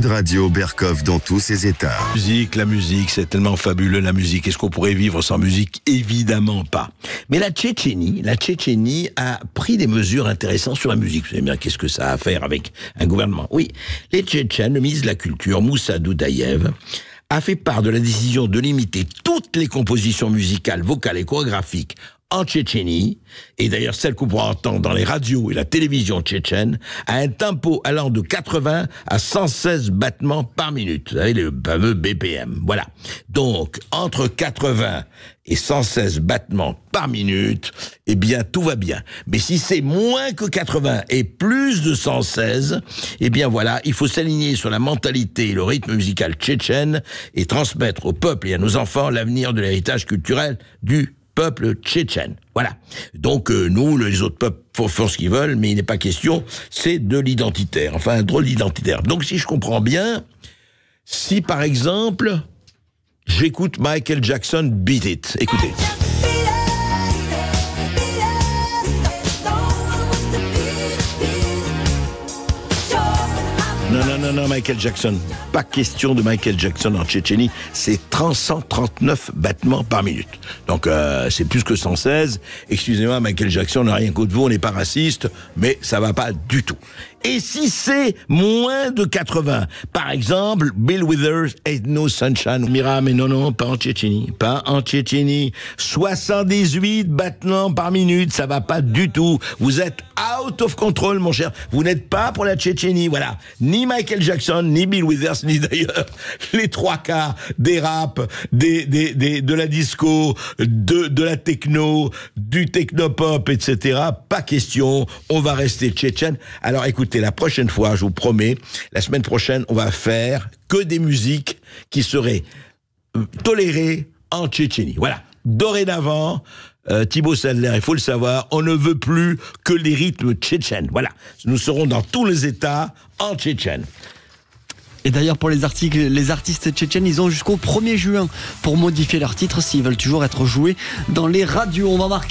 de Radio Berkov dans tous ses états. La musique, la musique, c'est tellement fabuleux la musique. Est-ce qu'on pourrait vivre sans musique Évidemment pas. Mais la Tchétchénie, la Tchétchénie a pris des mesures intéressantes sur la musique. Vous savez bien qu'est-ce que ça a à faire avec un gouvernement Oui, les Tchétchènes, misent la Culture, Moussa Doudaïev, a fait part de la décision de limiter toutes les compositions musicales, vocales et chorégraphiques en Tchétchénie, et d'ailleurs celle qu'on pourra entendre dans les radios et la télévision tchétchène, à un tempo allant de 80 à 116 battements par minute. Vous savez, le fameux BPM. Voilà. Donc, entre 80 et 116 battements par minute, eh bien, tout va bien. Mais si c'est moins que 80 et plus de 116, eh bien voilà, il faut s'aligner sur la mentalité et le rythme musical tchétchène et transmettre au peuple et à nos enfants l'avenir de l'héritage culturel du peuple tchétchène. Voilà. Donc euh, nous, les autres peuples font, ce qu'ils veulent, mais il n'est pas question, c'est de l'identitaire, enfin un drôle d'identitaire. Donc si je comprends bien, si par exemple j'écoute Michael Jackson Beat It, écoutez. non, non, Michael Jackson. Pas question de Michael Jackson en Tchétchénie. C'est 339 battements par minute. Donc, euh, c'est plus que 116. Excusez-moi, Michael Jackson, on n'a rien contre vous, on n'est pas raciste, mais ça va pas du tout. Et si c'est moins de 80, par exemple, Bill Withers, et No Sunshine, Mira, mais non, non, pas en Tchétchénie, pas en Tchétchénie, 78 battements par minute, ça va pas du tout. Vous êtes out of control, mon cher. Vous n'êtes pas pour la Tchétchénie, voilà. Ni Michael Jackson, ni Bill Withers, ni d'ailleurs les trois quarts des rap, des, des, des, de la disco, de, de la techno, du technopop, etc. Pas question. On va rester tchétchène. Alors écoutez, la prochaine fois, je vous promets, la semaine prochaine, on va faire que des musiques qui seraient euh, tolérées en Tchétchénie. Voilà. Dorénavant, euh, Thibaut Sadler, il faut le savoir, on ne veut plus que les rythmes tchétchènes. Voilà. Nous serons dans tous les États en tchétchène. Et d'ailleurs, pour les, articles, les artistes tchétchènes, ils ont jusqu'au 1er juin pour modifier leur titre s'ils veulent toujours être joués dans les radios. On va marquer.